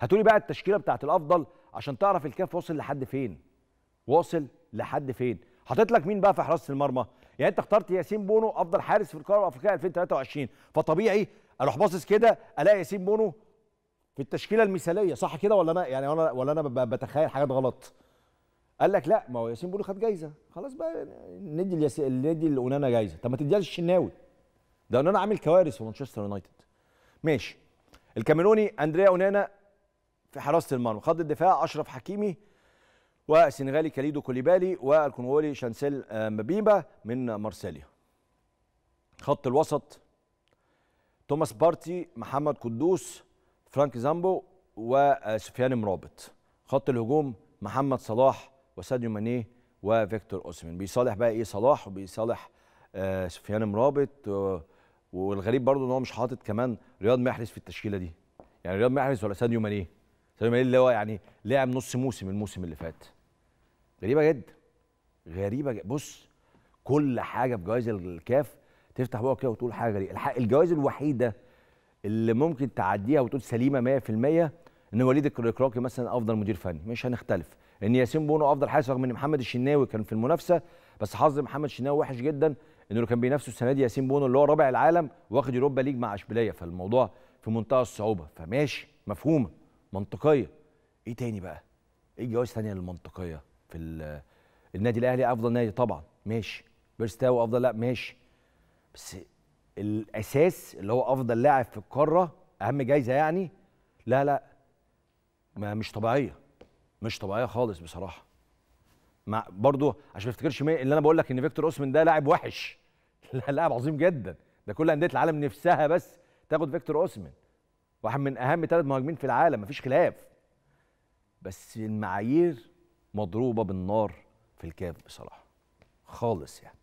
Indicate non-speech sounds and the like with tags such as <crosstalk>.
هتقولي بقى التشكيله بتاعت الافضل عشان تعرف الكاف واصل لحد فين واصل لحد فين حاطط لك مين بقى في حراسه المرمى يعني انت اخترت ياسين بونو افضل حارس في القاره الافريقيه 2023 فطبيعي اروح باصص كده الاقي ياسين بونو في التشكيله المثاليه صح كده ولا انا يعني ولا ولا انا بتخيل حاجات غلط قال لك لا ما هو ياسين بونو خد جايزه خلاص بقى ندي اليس... ندي الاونانا جايزه طب ما تديها للشناوي ده اونانا عامل كوارث في مانشستر يونايتد ماشي الكاميروني اندريا اونانا في حراسه المرمى خط الدفاع اشرف حكيمي والسنغالي كاليدو كوليبالي والكونغولي شانسيل آه، مبيبا من مارسيليا خط الوسط توماس بارتي محمد قدوس فرانك زامبو وسفيان مرابط خط الهجوم محمد صلاح وساديو ماني وفيكتور اوسمن بيصالح بقى ايه صلاح وبيصالح آه سفيان مرابط والغريب برضو ان هو مش حاطط كمان رياض محرز في التشكيله دي يعني رياض محرز ولا ساديو ماني ساديو اللي هو يعني لعب نص موسم الموسم اللي فات غريبه جدا غريبه جدا. بص كل حاجه في جوائز الكاف تفتح بقى كده وتقول حاجه غريبه الجوائز الوحيده اللي ممكن تعديها وتقول سليمه 100% ان وليد الكراكي مثلا افضل مدير فني مش هنختلف ان ياسين بونو افضل حارس رغم ان محمد الشناوي كان في المنافسه بس حظ محمد الشناوي وحش جدا انه كان بينافسه السنه دي ياسين بونو اللي هو رابع العالم واخد يوروبا ليج مع اشبيليه فالموضوع في منتهى الصعوبه فماشي مفهومه منطقيه ايه تاني بقى ايه الجوائز الثانيه المنطقيه في النادي الاهلي افضل نادي طبعا ماشي بيرستاو افضل لا ماشي بس الاساس اللي هو افضل لاعب في القاره اهم جايزه يعني لا لا ما مش طبيعيه مش طبيعيه خالص بصراحه مع برضو عشان ما افتكرش اللي انا بقول لك ان فيكتور اوسمن ده لاعب وحش <laughs> لا لاعب عظيم جدا ده كل انديه العالم نفسها بس تاخد فيكتور اوسمن واحد من اهم ثلاث مهاجمين في العالم مفيش خلاف بس المعايير مضروبه بالنار في الكاف بصراحه خالص يعني